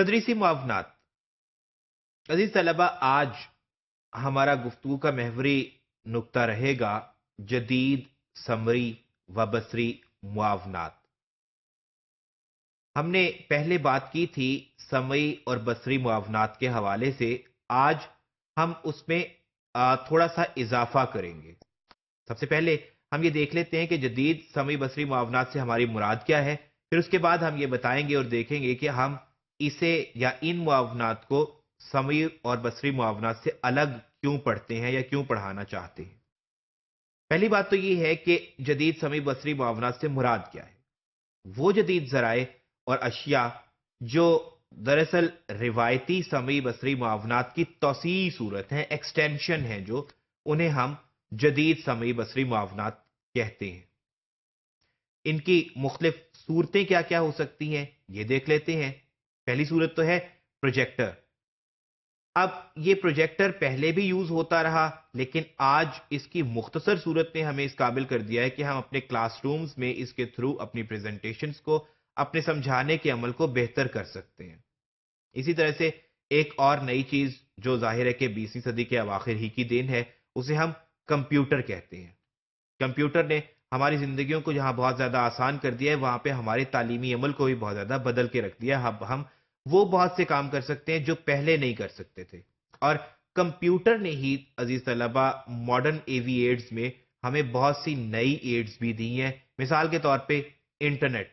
तदरीसी मुआवनात अजीज तलबा आज हमारा गुफ्तु का महवरी नुकता रहेगा जदीद समरी व बसरी मुआवनात हमने पहले बात की थी समरी और बसरी मुआवनात के हवाले से आज हम उसमें थोड़ा सा इजाफा करेंगे सबसे पहले हम ये देख लेते हैं कि जदीद समरी बसरी मुआवनात से हमारी मुराद क्या है फिर उसके बाद हम ये बताएंगे और देखेंगे कि हम इसे या इन मुआवनात को समीर और बसरी मुआवनात से अलग क्यों पढ़ते हैं या क्यों पढ़ाना चाहते हैं पहली बात तो यह है कि जदीद समीर बसरी मुआवनात से मुराद क्या है वो जदीद जराए और अशिया जो दरअसल रिवायती समी बसरी मुआवनात की तोसी सूरत है एक्सटेंशन है जो उन्हें हम जदीद समी बसरी मुआवनात कहते हैं इनकी मुख्तलिफ सूरतें क्या क्या हो सकती हैं ये देख लेते हैं पहली सूरत तो है प्रोजेक्टर अब ये प्रोजेक्टर पहले भी यूज होता रहा लेकिन आज इसकी मुख्तसर सूरत ने हमें इस काबिल कर दिया है कि हम अपने क्लासरूम्स में इसके थ्रू अपनी प्रेजेंटेशन को अपने समझाने के अमल को बेहतर कर सकते हैं इसी तरह से एक और नई चीज जो जाहिर है कि बीसवीं सदी के अवाखिर ही की देन है उसे हम कंप्यूटर कहते हैं कंप्यूटर ने हमारी ज़िंदगियों को जहाँ बहुत ज़्यादा आसान कर दिया है वहां पे हमारे तालीमी अमल को भी बहुत ज़्यादा बदल के रख दिया अब हम वो बहुत से काम कर सकते हैं जो पहले नहीं कर सकते थे और कंप्यूटर ने ही अजीज तलबा मॉडर्न एवी एड्स में हमें बहुत सी नई एड्स भी दी हैं मिसाल के तौर पे इंटरनेट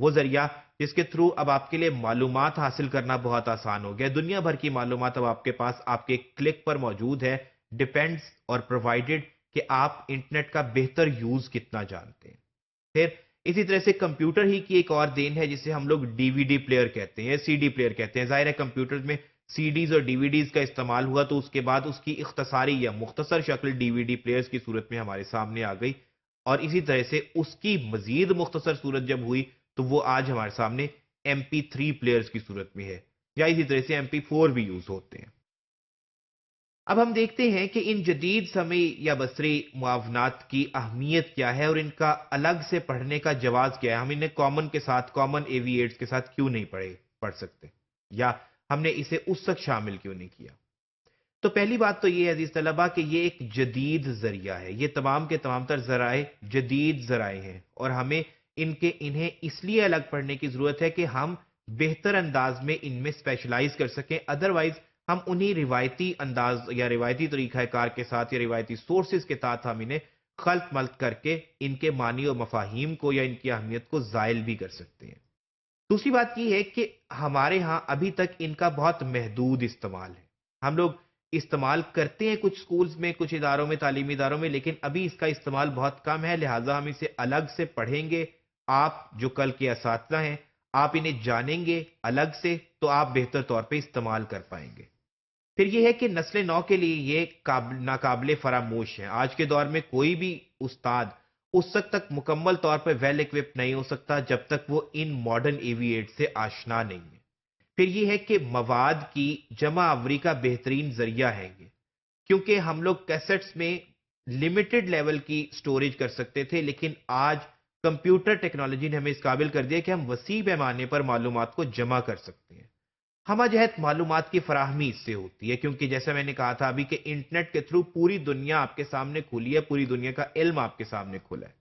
वो जरिया जिसके थ्रू अब आपके लिए मालूम हासिल करना बहुत आसान हो गया दुनिया भर की मालूम अब आपके पास आपके क्लिक पर मौजूद है डिपेंड्स और प्रोवाइडेड कि आप इंटरनेट का बेहतर यूज कितना जानते हैं फिर इसी तरह से कंप्यूटर ही की एक और देन है जिसे हम लोग डीवीडी प्लेयर कहते हैं सीडी प्लेयर कहते हैं जाहिर है कंप्यूटर में सीडीज और डीवीडीज का इस्तेमाल हुआ तो उसके बाद उसकी इख्तसारी या मुख्तसर शक्ल डीवीडी प्लेयर्स की सूरत में हमारे सामने आ गई और इसी तरह से उसकी मजीद मुख्तसर सूरत जब हुई तो वो आज हमारे सामने एम पी थ्री प्लेयर्स की सूरत में है या इसी तरह से एम पी फोर भी यूज होते हैं अब हम देखते हैं कि इन जदीद समय या बसरी मुआवनात की अहमियत क्या है और इनका अलग से पढ़ने का जवाब क्या है हम इन्हें कॉमन के साथ कॉमन एविएट्स के साथ क्यों नहीं पढ़े पढ़ सकते या हमने इसे उस तक शामिल क्यों नहीं किया तो पहली बात तो ये अजीज तलबा कि ये एक जदीद जरिया है ये तमाम के तमाम तर जराए जदीद जराए हैं और हमें इनके इन्हें इसलिए अलग पढ़ने की ज़रूरत है कि हम बेहतर अंदाज में इनमें स्पेशलाइज कर सकें अदरवाइज़ हम उन्हीं रिवायती अंदाज या रिवायती तरीक़ाकार के साथ या रिवायती सोर्सेज के साथ हम इन्हें खल्त मल्त करके इनके मानी और मफाहिम को या इनकी अहमियत को ज़ायल भी कर सकते हैं दूसरी बात यह है कि हमारे यहाँ अभी तक इनका बहुत महदूद इस्तेमाल है हम लोग इस्तेमाल करते हैं कुछ स्कूल्स में कुछ इदारों में तालीमी इदारों में लेकिन अभी इसका इस्तेमाल बहुत कम है लिहाजा हम इसे अलग से पढ़ेंगे आप जो कल के इस हैं आप इन्हें जानेंगे अलग से तो आप बेहतर तौर पर इस्तेमाल कर पाएंगे फिर यह है कि नस्ल नौ के लिए ये काब, फरामोश हैं आज के दौर में कोई भी उस्ताद उस वक्त तक मुकम्मल तौर पर वेल इक्विप नहीं हो सकता जब तक वो इन मॉडर्न एविएट से आशना नहीं है फिर यह है कि मवाद की जमा आवरी का बेहतरीन जरिया है ये क्योंकि हम लोग कैसेट्स में लिमिटेड लेवल की स्टोरेज कर सकते थे लेकिन आज कंप्यूटर टेक्नोलॉजी ने हमें इस काबिल कर दिया कि हम वसी पैमाने पर मालूम को जमा कर सकते हैं हम जहत मालूम की फराहमी इससे होती है क्योंकि जैसा मैंने कहा था अभी के इंटरनेट के थ्रू पूरी दुनिया आपके सामने खुली है पूरी दुनिया का इल्म आपके सामने खुला है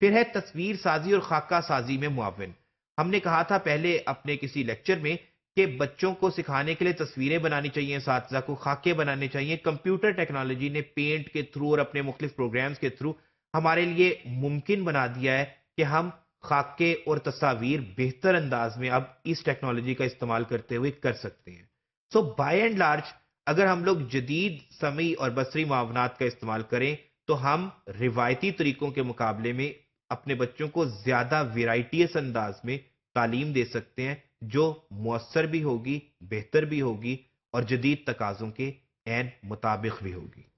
फिर है तस्वीर साजी और खाका साजी में मुआवन हमने कहा था पहले अपने किसी लेक्चर में कि बच्चों को सिखाने के लिए तस्वीरें बनानी चाहिए साथजा को खाके बनाने चाहिए कंप्यूटर टेक्नोलॉजी ने पेंट के थ्रू और अपने मुख्तफ प्रोग्राम्स के थ्रू हमारे लिए मुमकिन बना दिया है कि हम खाके और तस्वीर बेहतर अंदाज में अब इस टेक्नोलॉजी का इस्तेमाल करते हुए कर सकते हैं सो बाय एंड लार्ज अगर हम लोग जदीद समय और बसरी मावनात का इस्तेमाल करें तो हम रिवायती तरीकों के मुकाबले में अपने बच्चों को ज़्यादा वेराइटियस अंदाज में तालीम दे सकते हैं जो मौसर भी होगी बेहतर भी होगी और जदीद तकाज़ों के एन मुताबिक भी होगी